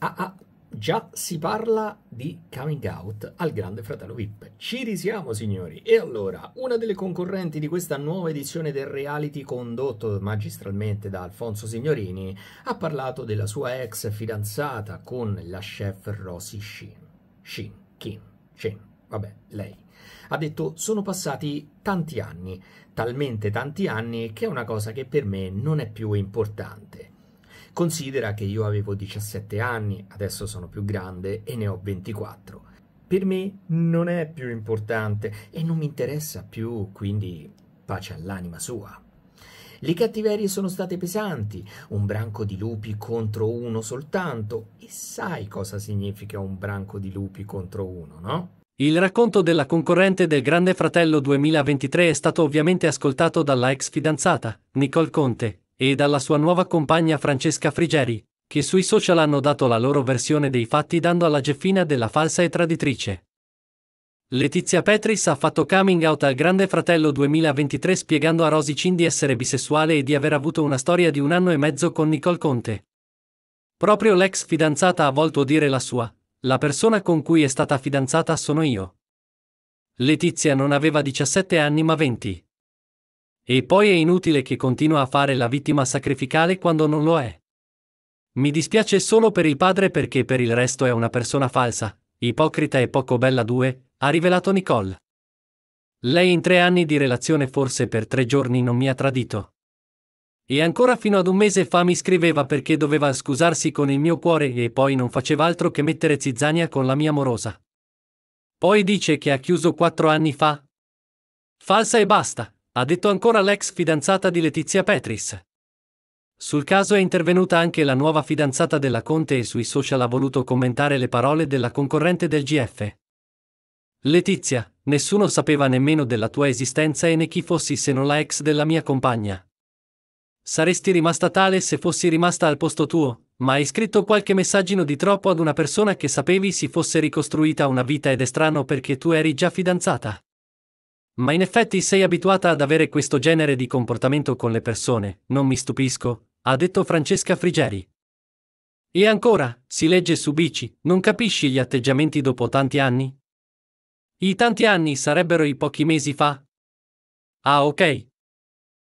Ah, ah, già si parla di coming out al Grande Fratello VIP. Ci risiamo, signori. E allora, una delle concorrenti di questa nuova edizione del reality condotto magistralmente da Alfonso Signorini ha parlato della sua ex fidanzata con la chef Rosy Shin. Shin, Kim, Shin, vabbè, lei. Ha detto sono passati tanti anni, talmente tanti anni che è una cosa che per me non è più importante. Considera che io avevo 17 anni, adesso sono più grande e ne ho 24. Per me non è più importante e non mi interessa più, quindi pace all'anima sua. Le cattiverie sono state pesanti, un branco di lupi contro uno soltanto, e sai cosa significa un branco di lupi contro uno, no? Il racconto della concorrente del Grande Fratello 2023 è stato ovviamente ascoltato dalla ex fidanzata, Nicole Conte, e dalla sua nuova compagna Francesca Frigeri, che sui social hanno dato la loro versione dei fatti dando alla Geffina della falsa e traditrice. Letizia Petris ha fatto coming out al Grande Fratello 2023 spiegando a Rosy Cin di essere bisessuale e di aver avuto una storia di un anno e mezzo con Nicole Conte. Proprio l'ex fidanzata ha volto dire la sua, la persona con cui è stata fidanzata sono io. Letizia non aveva 17 anni ma 20. E poi è inutile che continua a fare la vittima sacrificale quando non lo è. Mi dispiace solo per il padre perché per il resto è una persona falsa, ipocrita e poco bella due, ha rivelato Nicole. Lei in tre anni di relazione forse per tre giorni non mi ha tradito. E ancora fino ad un mese fa mi scriveva perché doveva scusarsi con il mio cuore e poi non faceva altro che mettere zizzania con la mia morosa. Poi dice che ha chiuso quattro anni fa. Falsa e basta, ha detto ancora l'ex fidanzata di Letizia Petris. Sul caso è intervenuta anche la nuova fidanzata della Conte e sui social ha voluto commentare le parole della concorrente del GF. Letizia, nessuno sapeva nemmeno della tua esistenza e né chi fossi se non la ex della mia compagna. Saresti rimasta tale se fossi rimasta al posto tuo, ma hai scritto qualche messaggino di troppo ad una persona che sapevi si fosse ricostruita una vita ed è strano perché tu eri già fidanzata. Ma in effetti sei abituata ad avere questo genere di comportamento con le persone, non mi stupisco, ha detto Francesca Frigeri. E ancora, si legge su bici, non capisci gli atteggiamenti dopo tanti anni? I tanti anni sarebbero i pochi mesi fa? Ah ok.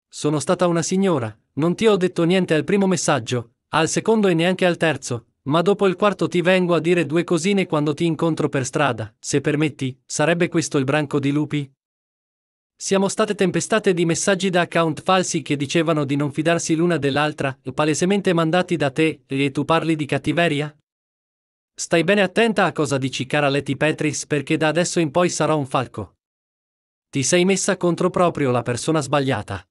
Sono stata una signora, non ti ho detto niente al primo messaggio, al secondo e neanche al terzo, ma dopo il quarto ti vengo a dire due cosine quando ti incontro per strada, se permetti, sarebbe questo il branco di lupi? Siamo state tempestate di messaggi da account falsi che dicevano di non fidarsi l'una dell'altra, palesemente mandati da te, e tu parli di cattiveria? Stai bene attenta a cosa dici cara Letty Petris perché da adesso in poi sarò un falco. Ti sei messa contro proprio la persona sbagliata.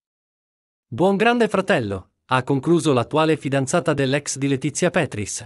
Buon grande fratello, ha concluso l'attuale fidanzata dell'ex di Letizia Petris.